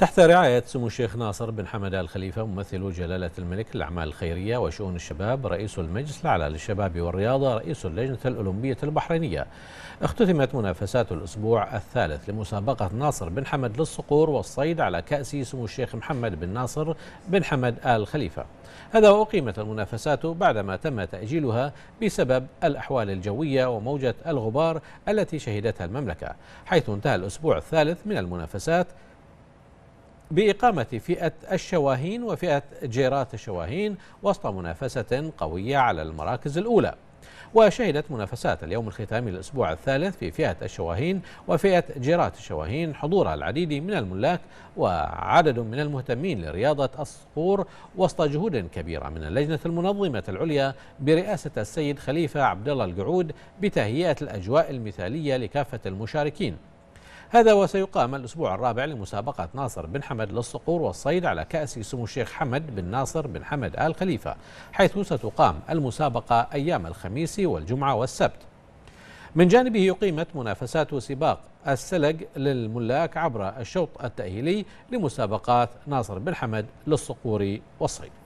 تحت رعاية سمو الشيخ ناصر بن حمد آل خليفة ممثل جلالة الملك للأعمال الخيرية وشؤون الشباب رئيس المجلس الأعلى للشباب والرياضة رئيس اللجنة الأولمبية البحرينية اختتمت منافسات الأسبوع الثالث لمسابقة ناصر بن حمد للصقور والصيد على كأس سمو الشيخ محمد بن ناصر بن حمد آل خليفة هذا وأقيمت المنافسات بعدما تم تأجيلها بسبب الأحوال الجوية وموجة الغبار التي شهدتها المملكة حيث انتهى الأسبوع الثالث من المنافسات بإقامة فئة الشواهين وفئة جيرات الشواهين وسط منافسة قوية على المراكز الأولى وشهدت منافسات اليوم الختامي للأسبوع الثالث في فئة الشواهين وفئة جيرات الشواهين حضور العديد من الملاك وعدد من المهتمين لرياضة الصقور وسط جهود كبيرة من اللجنة المنظمة العليا برئاسة السيد خليفة عبد الله القعود بتهيئة الأجواء المثالية لكافة المشاركين هذا وسيقام الأسبوع الرابع لمسابقة ناصر بن حمد للصقور والصيد على كأس سمو الشيخ حمد بن ناصر بن حمد آل خليفة حيث ستقام المسابقة أيام الخميس والجمعة والسبت من جانبه يقيمت منافسات سباق السلق للملاك عبر الشوط التأهيلي لمسابقات ناصر بن حمد للصقور والصيد